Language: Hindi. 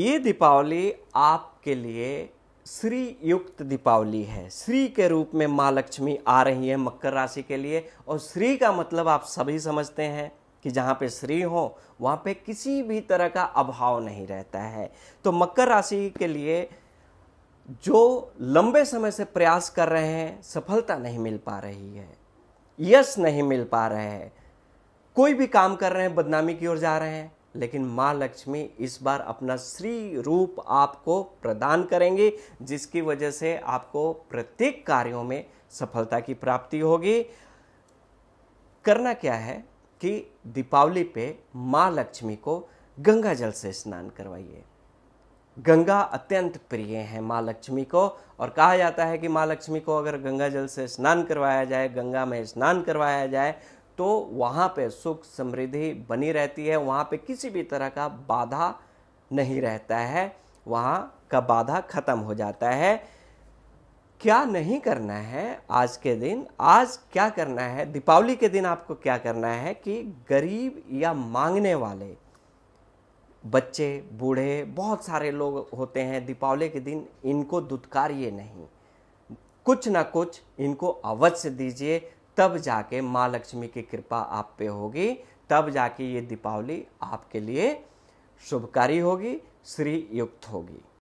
ये दीपावली आपके लिए श्री युक्त दीपावली है श्री के रूप में माँ लक्ष्मी आ रही है मकर राशि के लिए और श्री का मतलब आप सभी समझते हैं कि जहाँ पे श्री हो वहाँ पे किसी भी तरह का अभाव नहीं रहता है तो मकर राशि के लिए जो लंबे समय से प्रयास कर रहे हैं सफलता नहीं मिल पा रही है यश नहीं मिल पा रहे हैं कोई भी काम कर रहे हैं बदनामी की ओर जा रहे हैं लेकिन माँ लक्ष्मी इस बार अपना श्री रूप आपको प्रदान करेंगी जिसकी वजह से आपको प्रत्येक कार्यों में सफलता की प्राप्ति होगी करना क्या है कि दीपावली पे माँ लक्ष्मी को गंगा जल से स्नान करवाइए गंगा अत्यंत प्रिय है माँ लक्ष्मी को और कहा जाता है कि माँ लक्ष्मी को अगर गंगा जल से स्नान करवाया जाए गंगा में स्नान करवाया जाए तो वहाँ पे सुख समृद्धि बनी रहती है वहाँ पे किसी भी तरह का बाधा नहीं रहता है वहाँ का बाधा ख़त्म हो जाता है क्या नहीं करना है आज के दिन आज क्या करना है दीपावली के दिन आपको क्या करना है कि गरीब या मांगने वाले बच्चे बूढ़े बहुत सारे लोग होते हैं दीपावली के दिन इनको दुत्कारिए नहीं कुछ ना कुछ इनको अवश्य दीजिए तब जाके माँ लक्ष्मी की कृपा आप पे होगी तब जाके ये दीपावली आपके लिए शुभकारी होगी श्री युक्त होगी